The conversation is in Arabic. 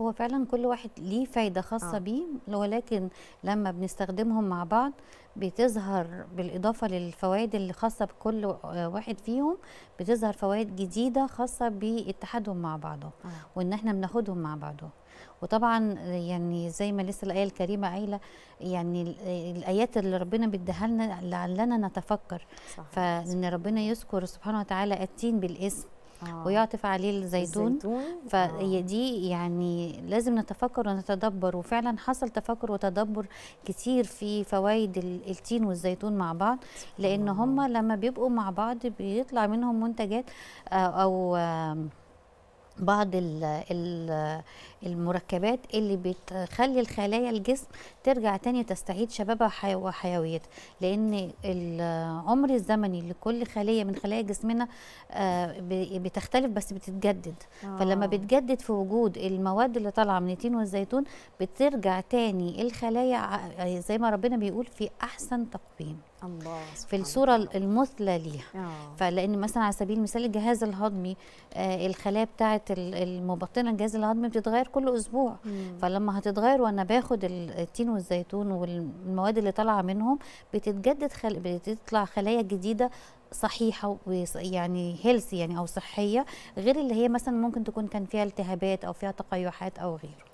هو فعلا كل واحد ليه فايدة خاصة آه. بيه ولكن لما بنستخدمهم مع بعض بتظهر بالإضافة للفوائد اللي خاصة بكل آه، واحد فيهم بتظهر فوائد جديدة خاصة باتحادهم مع بعضهم آه. وإن احنا بناخدهم مع بعضهم وطبعا يعني زي ما لسه الايه الكريمه قايله يعني الايات اللي ربنا بيديها لنا لعلنا نتفكر صحيح. فان ربنا يذكر سبحانه وتعالى التين بالاسم آه. ويعطف عليه الزيتون, الزيتون. فدي آه. يعني لازم نتفكر ونتدبر وفعلا حصل تفكر وتدبر كتير في فوائد التين والزيتون مع بعض لان هم لما بيبقوا مع بعض بيطلع منهم منتجات آه، او بعض المركبات اللي بتخلي الخلايا الجسم ترجع تاني تستعيد شبابها وحيويتها لان العمر الزمني لكل خليه من خلايا جسمنا آه، بتختلف بس بتتجدد آه. فلما بتجدد في وجود المواد اللي طالعه من التين والزيتون بترجع تاني الخلايا زي ما ربنا بيقول في احسن تقويم الله في الصوره المثلى ليها آه. فلان مثلا على سبيل المثال الجهاز الهضمي آه الخلايا بتاعه بتاعت المبطنه الجهاز الهضمي بتتغير كل اسبوع مم. فلما هتتغير وانا باخد التين والزيتون والمواد اللي طالعه منهم بتتجدد خل... بتطلع خلايا جديده صحيحه ويعني هيلثي يعني او صحيه غير اللي هي مثلا ممكن تكون كان فيها التهابات او فيها تقيحات او غيره